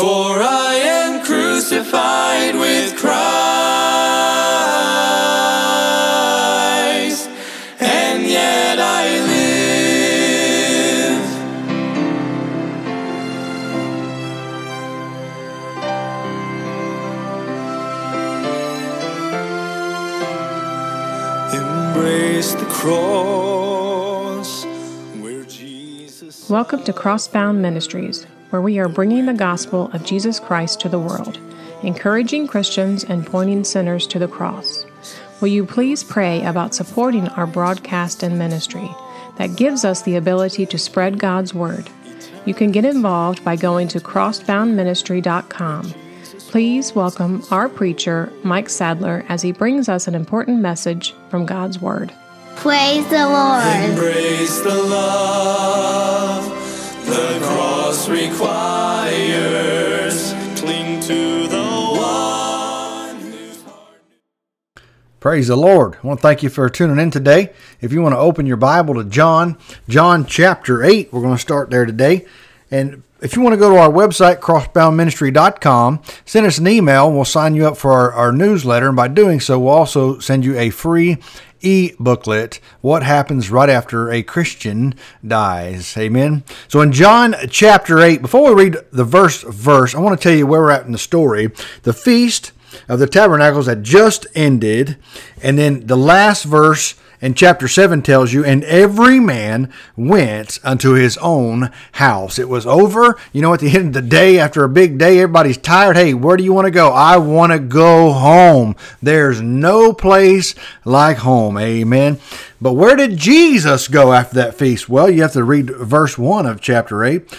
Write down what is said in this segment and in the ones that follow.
For I am crucified with Christ, and yet I live. Embrace the cross. Welcome to Crossbound Ministries where we are bringing the gospel of Jesus Christ to the world, encouraging Christians and pointing sinners to the cross. Will you please pray about supporting our broadcast and ministry that gives us the ability to spread God's word? You can get involved by going to crossboundministry.com. Please welcome our preacher, Mike Sadler, as he brings us an important message from God's Word. Praise the Lord. Embrace the love, the cross requires. Cling to the Praise the Lord. I want to thank you for tuning in today. If you want to open your Bible to John, John chapter 8, we're going to start there today. And if you want to go to our website, crossboundministry.com, send us an email and we'll sign you up for our, our newsletter. And by doing so, we'll also send you a free e booklet, What Happens Right After a Christian Dies. Amen. So in John chapter 8, before we read the verse verse, I want to tell you where we're at in the story. The feast of the tabernacles had just ended, and then the last verse and chapter 7 tells you, and every man went unto his own house. It was over. You know, at the end of the day, after a big day, everybody's tired. Hey, where do you want to go? I want to go home. There's no place like home. Amen. But where did Jesus go after that feast? Well, you have to read verse 1 of chapter 8.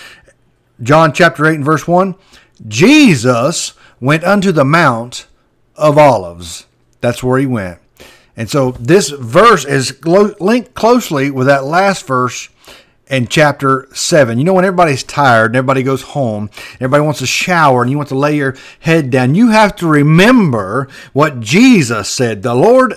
John chapter 8 and verse 1. Jesus went unto the Mount of Olives. That's where he went. And so this verse is linked closely with that last verse in chapter 7. You know, when everybody's tired and everybody goes home, everybody wants a shower and you want to lay your head down, you have to remember what Jesus said. The Lord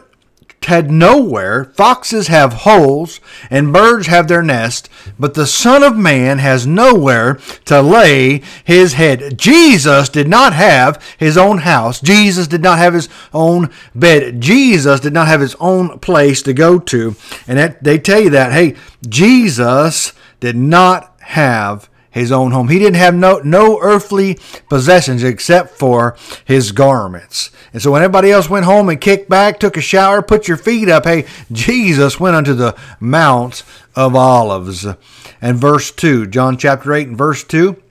had nowhere, foxes have holes, and birds have their nest, but the Son of Man has nowhere to lay his head. Jesus did not have his own house. Jesus did not have his own bed. Jesus did not have his own place to go to. And that, they tell you that, hey, Jesus did not have his own home. He didn't have no, no earthly possessions except for his garments. And so when everybody else went home and kicked back, took a shower, put your feet up, hey, Jesus went unto the Mount of Olives. And verse 2, John chapter 8 and verse 2.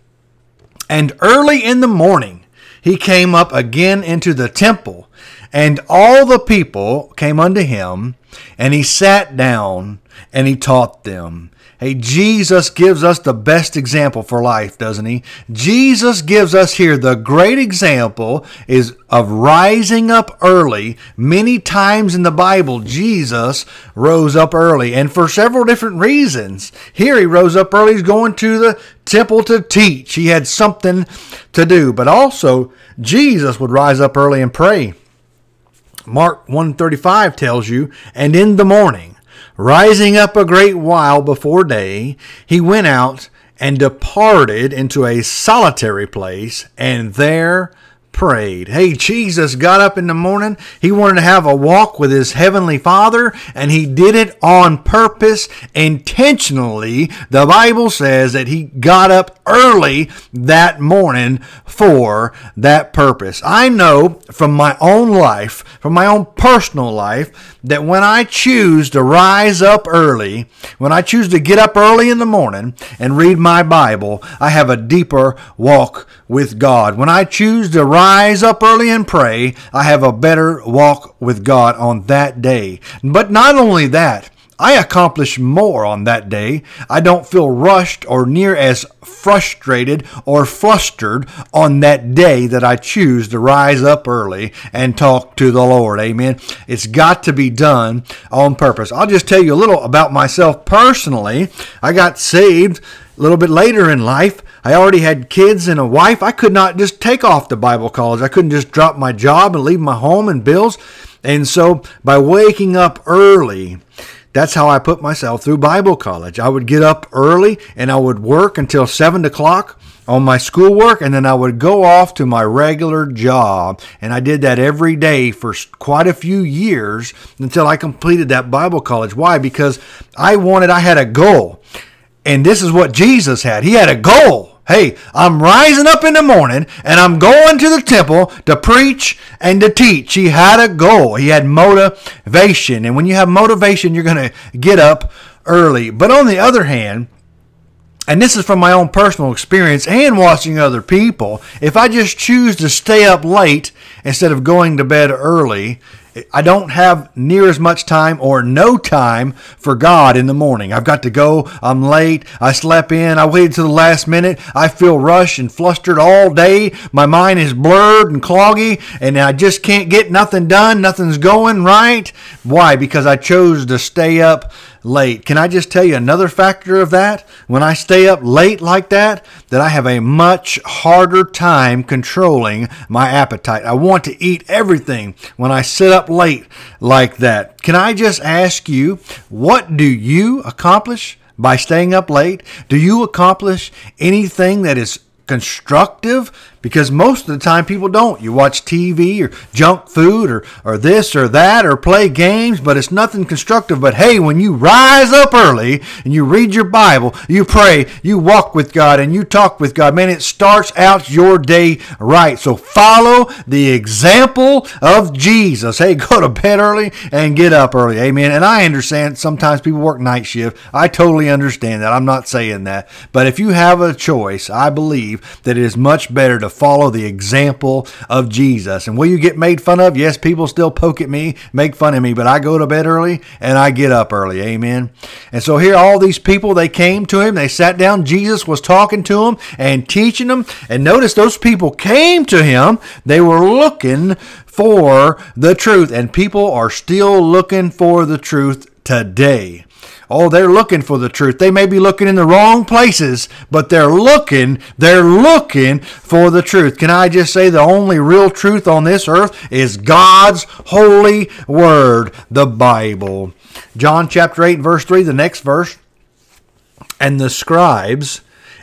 And early in the morning he came up again into the temple, and all the people came unto him, and he sat down and he taught them. Hey, Jesus gives us the best example for life, doesn't he? Jesus gives us here the great example is of rising up early. Many times in the Bible, Jesus rose up early and for several different reasons. Here he rose up early, he's going to the temple to teach. He had something to do, but also Jesus would rise up early and pray. Mark 135 tells you, and in the morning Rising up a great while before day, he went out and departed into a solitary place, and there prayed. Hey, Jesus got up in the morning. He wanted to have a walk with his heavenly father, and he did it on purpose, intentionally. The Bible says that he got up early that morning for that purpose. I know from my own life, from my own personal life, that when I choose to rise up early, when I choose to get up early in the morning and read my Bible, I have a deeper walk with God. When I choose to rise up early and pray, I have a better walk with God on that day. But not only that, I accomplish more on that day. I don't feel rushed or near as frustrated or flustered on that day that I choose to rise up early and talk to the Lord. Amen. It's got to be done on purpose. I'll just tell you a little about myself personally. I got saved a little bit later in life, I already had kids and a wife. I could not just take off the Bible college. I couldn't just drop my job and leave my home and bills. And so by waking up early, that's how I put myself through Bible college. I would get up early and I would work until seven o'clock on my schoolwork and then I would go off to my regular job. And I did that every day for quite a few years until I completed that Bible college. Why? Because I wanted, I had a goal. And this is what Jesus had. He had a goal. Hey, I'm rising up in the morning and I'm going to the temple to preach and to teach. He had a goal. He had motivation. And when you have motivation, you're going to get up early. But on the other hand, and this is from my own personal experience and watching other people, if I just choose to stay up late instead of going to bed early, I don't have near as much time or no time for God in the morning. I've got to go. I'm late. I slept in. I waited till the last minute. I feel rushed and flustered all day. My mind is blurred and cloggy, and I just can't get nothing done. Nothing's going right. Why? Because I chose to stay up late. Can I just tell you another factor of that? When I stay up late like that, that I have a much harder time controlling my appetite. I want to eat everything when I sit up late like that. Can I just ask you, what do you accomplish by staying up late? Do you accomplish anything that is constructive because most of the time people don't. You watch TV or junk food or, or this or that or play games, but it's nothing constructive. But hey, when you rise up early and you read your Bible, you pray, you walk with God, and you talk with God, man, it starts out your day right. So follow the example of Jesus. Hey, go to bed early and get up early. Amen. And I understand sometimes people work night shift. I totally understand that. I'm not saying that. But if you have a choice, I believe that it is much better to follow the example of Jesus. And will you get made fun of? Yes, people still poke at me, make fun of me, but I go to bed early and I get up early. Amen. And so here, all these people, they came to him, they sat down. Jesus was talking to them and teaching them. And notice those people came to him, they were looking for the truth. And people are still looking for the truth today. Oh, they're looking for the truth. They may be looking in the wrong places, but they're looking, they're looking for the truth. Can I just say the only real truth on this earth is God's holy word, the Bible. John chapter 8, verse 3, the next verse. And the scribes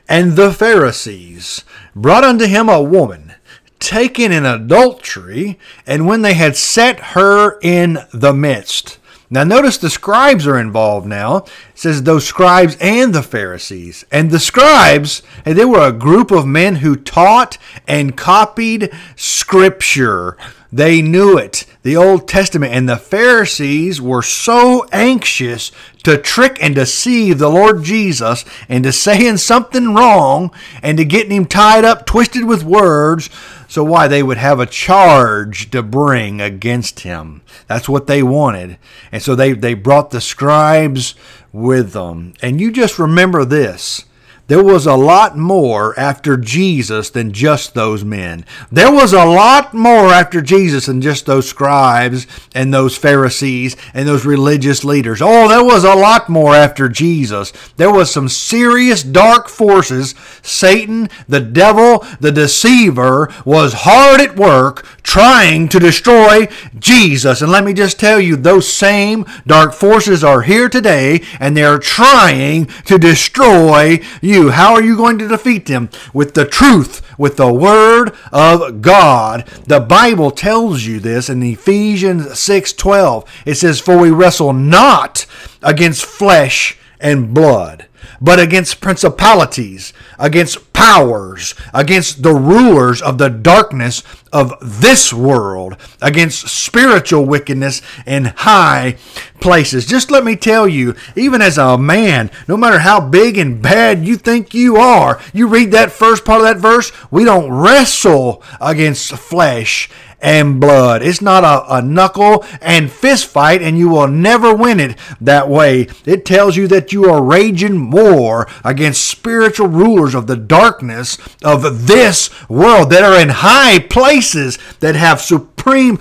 and the Pharisees brought unto him a woman taken in adultery, and when they had set her in the midst, now notice the scribes are involved now. It says those scribes and the Pharisees. And the scribes, they were a group of men who taught and copied scripture. They knew it, the Old Testament. And the Pharisees were so anxious to trick and deceive the Lord Jesus into saying something wrong and to getting him tied up, twisted with words so why they would have a charge to bring against him. That's what they wanted. And so they, they brought the scribes with them. And you just remember this there was a lot more after Jesus than just those men. There was a lot more after Jesus than just those scribes and those Pharisees and those religious leaders. Oh, there was a lot more after Jesus. There was some serious dark forces. Satan, the devil, the deceiver was hard at work trying to destroy Jesus. And let me just tell you, those same dark forces are here today and they're trying to destroy you you. How are you going to defeat them? With the truth, with the word of God. The Bible tells you this in Ephesians 6:12. It says, "For we wrestle not against flesh and blood, but against principalities, against powers, against the rulers of the darkness of this world, against spiritual wickedness in high places. Just let me tell you, even as a man, no matter how big and bad you think you are, you read that first part of that verse, we don't wrestle against flesh and blood. It's not a, a, knuckle and fist fight, and you will never win it that way. It tells you that you are raging war against spiritual rulers of the dark darkness of this world, that are in high places, that have supreme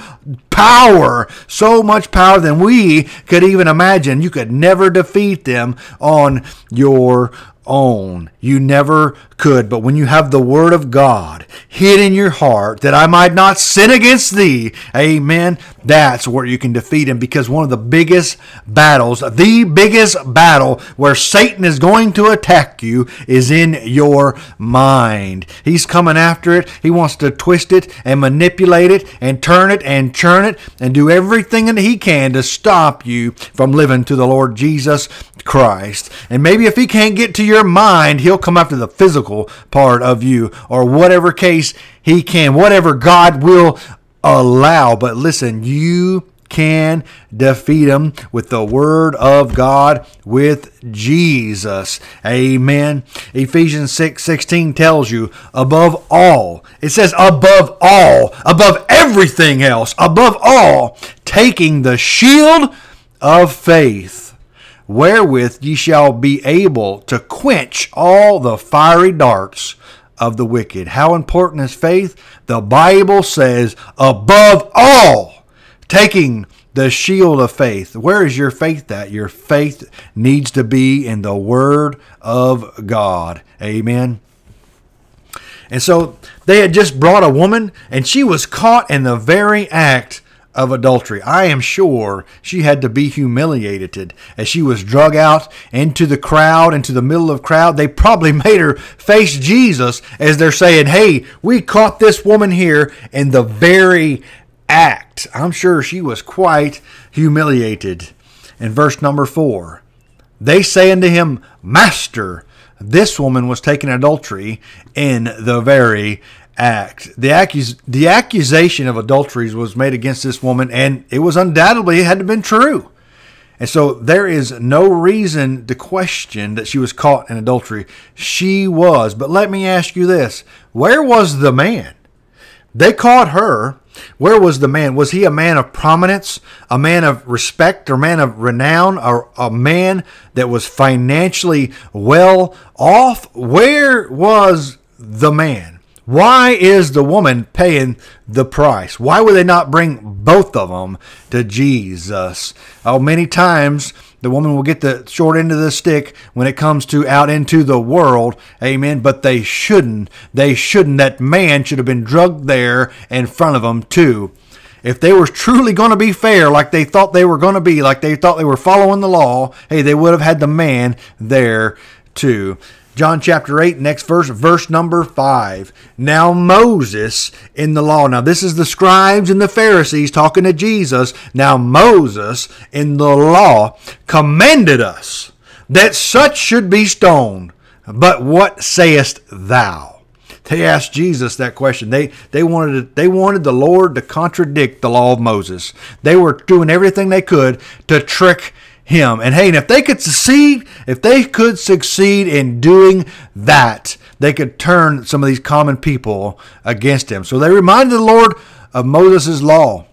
power, so much power than we could even imagine. You could never defeat them on your own. You never could, but when you have the word of God hid in your heart that I might not sin against thee, amen, that's where you can defeat him because one of the biggest battles, the biggest battle where Satan is going to attack you is in your mind. He's coming after it. He wants to twist it and manipulate it and turn it and churn it and do everything that he can to stop you from living to the Lord Jesus Christ. And maybe if he can't get to your mind, he'll come after the physical physical part of you or whatever case he can, whatever God will allow. But listen, you can defeat him with the word of God with Jesus. Amen. Ephesians 6 16 tells you, above all, it says, above all, above everything else, above all, taking the shield of faith wherewith ye shall be able to quench all the fiery darts of the wicked. How important is faith? The Bible says, above all, taking the shield of faith. Where is your faith at? Your faith needs to be in the Word of God. Amen. And so they had just brought a woman, and she was caught in the very act of adultery. I am sure she had to be humiliated as she was drug out into the crowd, into the middle of the crowd. They probably made her face Jesus as they're saying, Hey, we caught this woman here in the very act. I'm sure she was quite humiliated. In verse number four, they say unto him, Master, this woman was taken adultery in the very act. The, accus- the accusation of adulteries was made against this woman, and it was undoubtedly it had been true. And so there is no reason to question that she was caught in adultery. She was. But let me ask you this where was the man? They caught her. Where was the man? Was he a man of prominence, a man of respect, or a man of renown, or a man that was financially well off? Where was the man? Why is the woman paying the price? Why would they not bring both of them to Jesus? Oh, many times the woman will get the short end of the stick when it comes to out into the world. Amen. But they shouldn't. They shouldn't. That man should have been drugged there in front of them, too. If they were truly going to be fair, like they thought they were going to be, like they thought they were following the law, hey, they would have had the man there, too. John chapter 8, next verse, verse number 5. Now Moses in the law. Now, this is the scribes and the Pharisees talking to Jesus. Now, Moses in the law commanded us that such should be stoned. But what sayest thou? They asked Jesus that question. They they wanted they wanted the Lord to contradict the law of Moses. They were doing everything they could to trick him. And hey, and if they could succeed, if they could succeed in doing that, they could turn some of these common people against him. So they reminded the Lord of Moses' law.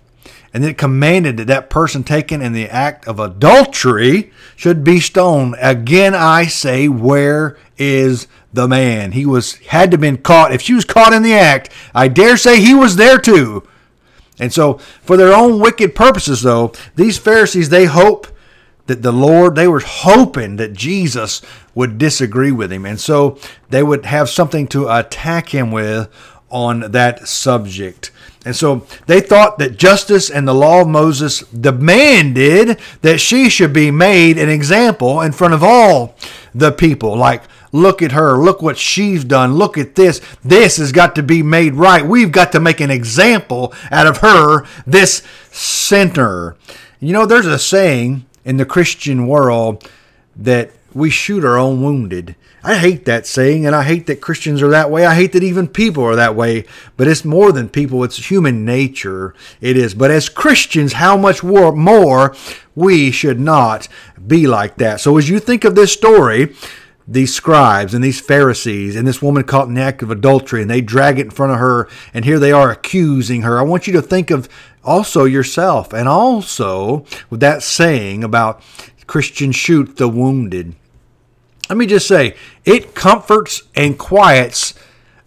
And it commanded that that person taken in the act of adultery should be stoned. Again, I say, where is the man? He was had to been caught. If she was caught in the act, I dare say he was there too. And so, for their own wicked purposes, though, these Pharisees they hope that the Lord, they were hoping that Jesus would disagree with him. And so they would have something to attack him with on that subject. And so they thought that justice and the law of Moses demanded that she should be made an example in front of all the people. Like, look at her. Look what she's done. Look at this. This has got to be made right. We've got to make an example out of her, this sinner. You know, there's a saying in the Christian world that we shoot our own wounded. I hate that saying, and I hate that Christians are that way. I hate that even people are that way, but it's more than people, it's human nature. It is. But as Christians, how much more we should not be like that. So as you think of this story, these scribes and these Pharisees and this woman caught in the act of adultery, and they drag it in front of her, and here they are accusing her. I want you to think of also yourself, and also with that saying about Christian shoot the wounded. Let me just say, it comforts and quiets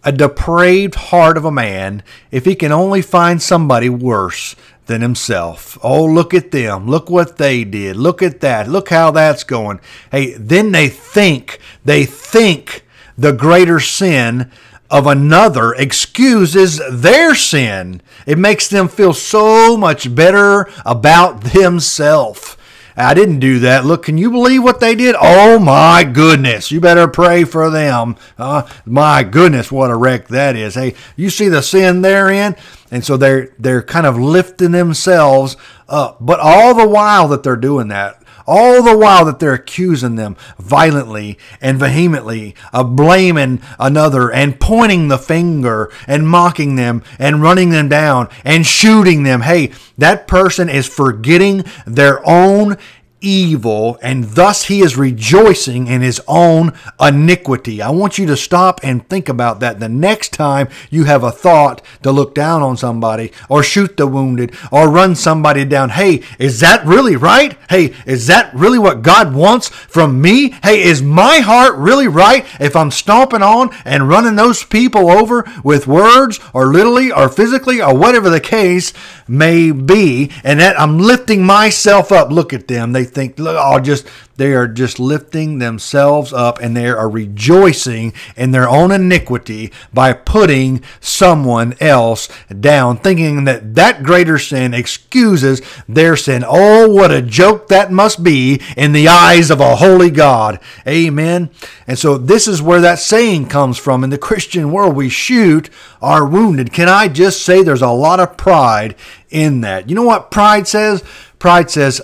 a depraved heart of a man if he can only find somebody worse than himself. Oh, look at them. Look what they did. Look at that. Look how that's going. Hey, then they think, they think the greater sin of another excuses their sin. It makes them feel so much better about themselves. I didn't do that. Look, can you believe what they did? Oh my goodness. You better pray for them. Uh, my goodness, what a wreck that is. Hey, you see the sin therein? And so they're they're kind of lifting themselves up. But all the while that they're doing that, all the while that they're accusing them violently and vehemently of blaming another and pointing the finger and mocking them and running them down and shooting them. Hey, that person is forgetting their own evil, and thus he is rejoicing in his own iniquity. I want you to stop and think about that the next time you have a thought to look down on somebody, or shoot the wounded, or run somebody down. Hey, is that really right? Hey, is that really what God wants from me? Hey, is my heart really right if I'm stomping on and running those people over with words, or literally, or physically, or whatever the case may be, and that I'm lifting myself up? Look at them. They think, look, oh, just they are just lifting themselves up and they are rejoicing in their own iniquity by putting someone else down, thinking that that greater sin excuses their sin. Oh, what a joke that must be in the eyes of a holy God. Amen. And so this is where that saying comes from in the Christian world. We shoot our wounded. Can I just say there's a lot of pride in that? You know what pride says? Pride says,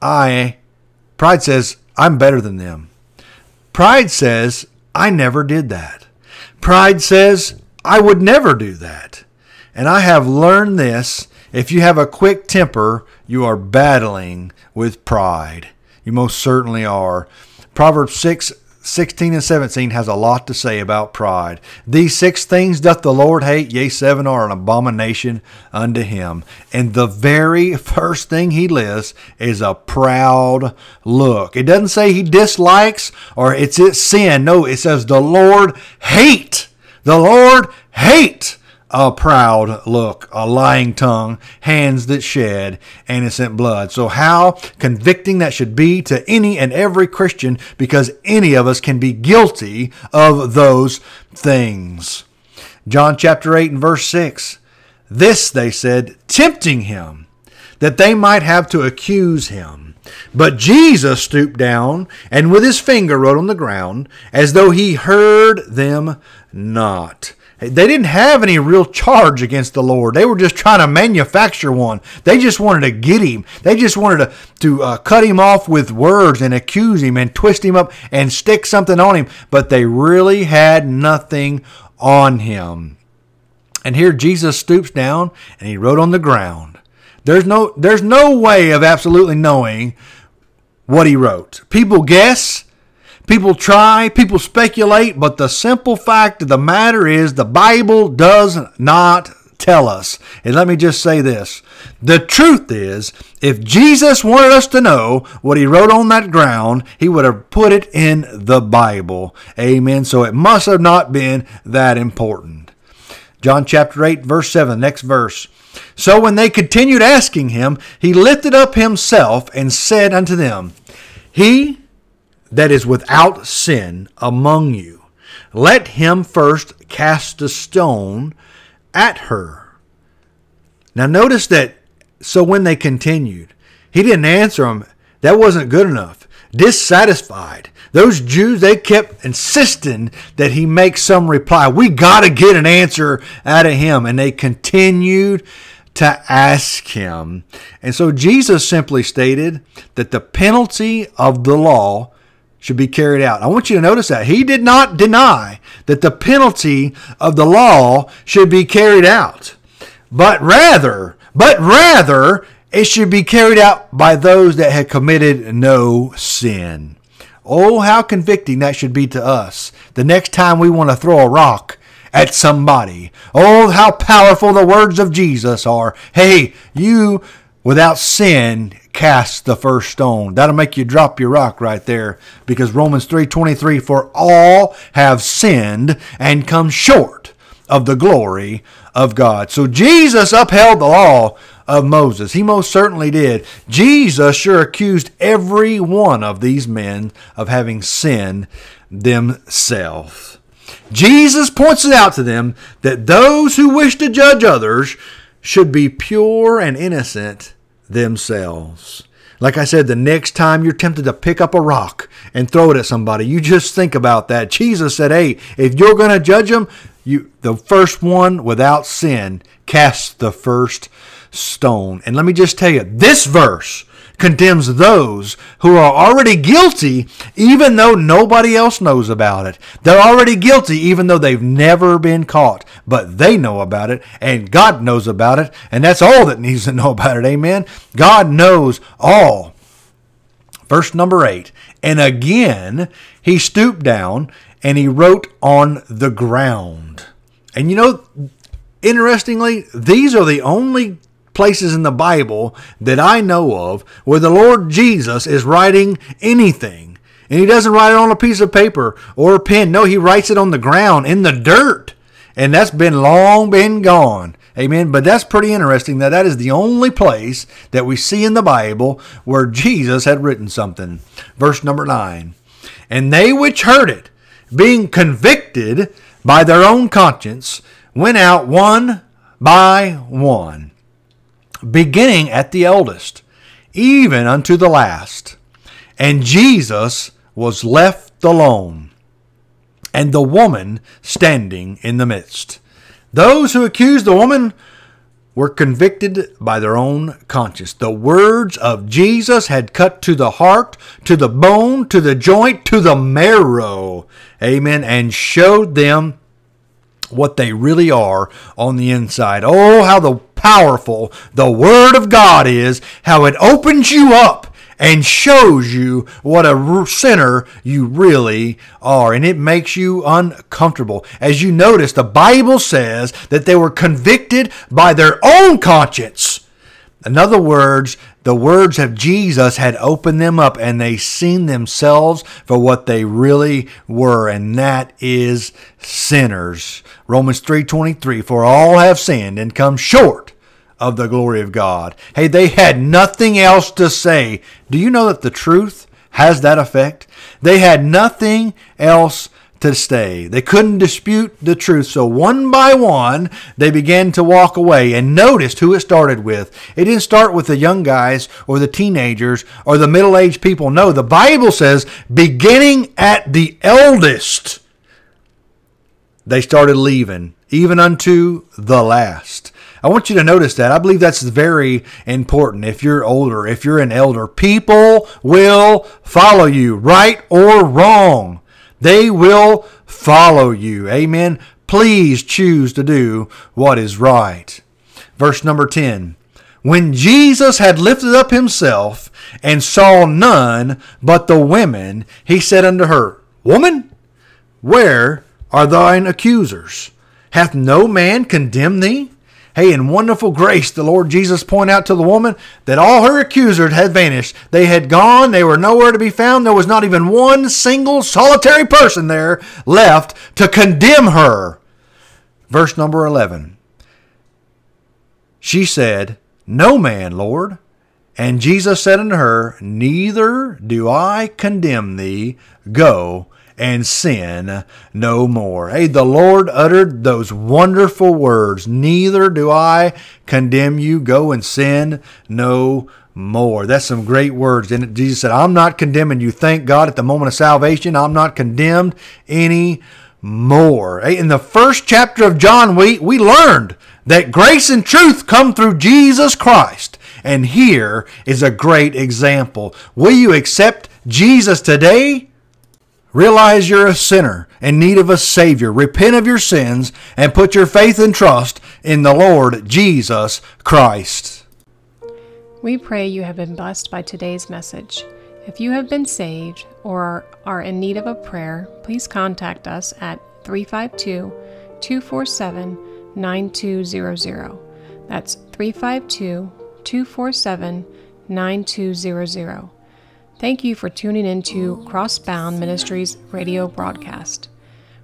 I, pride says, I'm better than them. Pride says, I never did that. Pride says, I would never do that. And I have learned this. If you have a quick temper, you are battling with pride. You most certainly are. Proverbs 6 16 and 17 has a lot to say about pride. These six things doth the Lord hate, yea, seven are an abomination unto him. And the very first thing he lists is a proud look. It doesn't say he dislikes or it's its sin. No, it says the Lord hate. The Lord hate a proud look, a lying tongue, hands that shed innocent blood. So, how convicting that should be to any and every Christian because any of us can be guilty of those things. John chapter 8 and verse 6 This they said, tempting him that they might have to accuse him. But Jesus stooped down and with his finger wrote on the ground as though he heard them not. They didn't have any real charge against the Lord. They were just trying to manufacture one. They just wanted to get him. They just wanted to, to uh, cut him off with words and accuse him and twist him up and stick something on him. But they really had nothing on him. And here Jesus stoops down and he wrote on the ground. There's no, there's no way of absolutely knowing what he wrote. People guess People try, people speculate, but the simple fact of the matter is the Bible does not tell us. And let me just say this. The truth is, if Jesus wanted us to know what he wrote on that ground, he would have put it in the Bible. Amen. So it must have not been that important. John chapter 8, verse 7, next verse. So when they continued asking him, he lifted up himself and said unto them, He that is without sin among you, let him first cast a stone at her. Now, notice that, so when they continued, he didn't answer them. That wasn't good enough. Dissatisfied. Those Jews, they kept insisting that he make some reply. We got to get an answer out of him. And they continued to ask him. And so Jesus simply stated that the penalty of the law should be carried out. I want you to notice that. He did not deny that the penalty of the law should be carried out, but rather, but rather, it should be carried out by those that had committed no sin. Oh, how convicting that should be to us the next time we want to throw a rock at somebody. Oh, how powerful the words of Jesus are. Hey, you without sin cast the first stone that'll make you drop your rock right there because romans 3.23 for all have sinned and come short of the glory of god so jesus upheld the law of moses he most certainly did jesus sure accused every one of these men of having sinned themselves jesus points it out to them that those who wish to judge others should be pure and innocent themselves. Like I said, the next time you're tempted to pick up a rock and throw it at somebody, you just think about that. Jesus said, "Hey, if you're going to judge them, you the first one without sin cast the first stone." And let me just tell you, this verse condemns those who are already guilty, even though nobody else knows about it. They're already guilty, even though they've never been caught. But they know about it, and God knows about it, and that's all that needs to know about it. Amen. God knows all. Verse number eight. And again, he stooped down and he wrote on the ground. And you know, interestingly, these are the only places in the Bible that I know of where the Lord Jesus is writing anything. And he doesn't write it on a piece of paper or a pen. No, he writes it on the ground in the dirt. And that's been long been gone. Amen. But that's pretty interesting that that is the only place that we see in the Bible where Jesus had written something. Verse number nine. And they which heard it, being convicted by their own conscience, went out one by one beginning at the eldest, even unto the last. And Jesus was left alone, and the woman standing in the midst. Those who accused the woman were convicted by their own conscience. The words of Jesus had cut to the heart, to the bone, to the joint, to the marrow. Amen. And showed them what they really are on the inside. Oh, how the powerful the Word of God is, how it opens you up and shows you what a sinner you really are. And it makes you uncomfortable. As you notice, the Bible says that they were convicted by their own conscience. In other words, the words of Jesus had opened them up and they seen themselves for what they really were, and that is sinners. Romans 3:23 For all have sinned and come short of the glory of God. Hey, they had nothing else to say. Do you know that the truth has that effect? They had nothing else to stay. They couldn't dispute the truth, so one by one, they began to walk away and noticed who it started with. It didn't start with the young guys or the teenagers or the middle aged people. No, the Bible says, beginning at the eldest, they started leaving, even unto the last. I want you to notice that. I believe that's very important. If you're older, if you're an elder, people will follow you, right or wrong. They will follow you. Amen. Please choose to do what is right. Verse number 10. When Jesus had lifted up himself and saw none but the women, he said unto her, Woman, where are thine accusers? Hath no man condemned thee? Hey, in wonderful grace, the Lord Jesus point out to the woman that all her accusers had vanished. They had gone. They were nowhere to be found. There was not even one single solitary person there left to condemn her. Verse number 11. She said, No man, Lord. And Jesus said unto her, Neither do I condemn thee. Go and sin no more. Hey, the Lord uttered those wonderful words, neither do I condemn you, go and sin no more. That's some great words. And Jesus said, I'm not condemning you. Thank God at the moment of salvation, I'm not condemned any more. Hey, in the first chapter of John, we, we learned that grace and truth come through Jesus Christ. And here is a great example. Will you accept Jesus today? Realize you're a sinner in need of a Savior. Repent of your sins and put your faith and trust in the Lord Jesus Christ. We pray you have been blessed by today's message. If you have been saved or are in need of a prayer, please contact us at 352 247 9200. That's 352 247 9200 Thank you for tuning into Crossbound Ministries radio broadcast.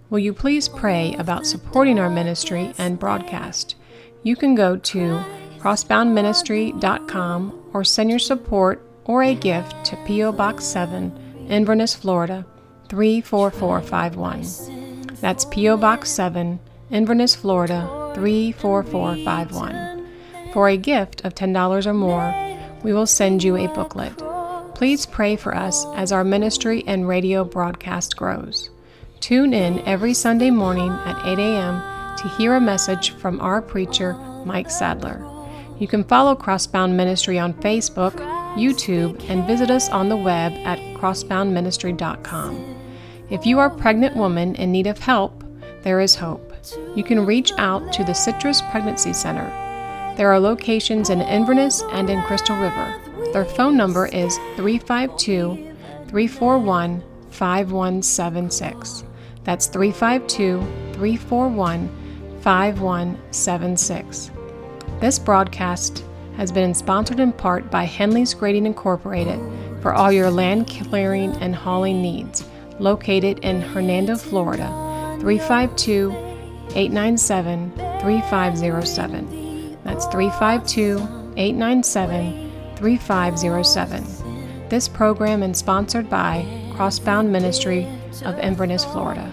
Will you please pray about supporting our ministry and broadcast? You can go to crossboundministry.com or send your support or a gift to P.O. Box 7, Inverness, Florida 34451. That's P.O. Box 7, Inverness, Florida 34451. For a gift of $10 or more, we will send you a booklet. Please pray for us as our ministry and radio broadcast grows. Tune in every Sunday morning at 8 a.m. to hear a message from our preacher, Mike Sadler. You can follow Crossbound Ministry on Facebook, YouTube, and visit us on the web at crossboundministry.com. If you are a pregnant woman in need of help, there is hope. You can reach out to the Citrus Pregnancy Center. There are locations in Inverness and in Crystal River. Their phone number is 352 341 5176. That's 352 341 5176. This broadcast has been sponsored in part by Henley's Grading Incorporated for all your land clearing and hauling needs, located in Hernando, Florida, 352 897 3507. That's 352 897 3507. This program is sponsored by Crossbound Ministry of Inverness, Florida.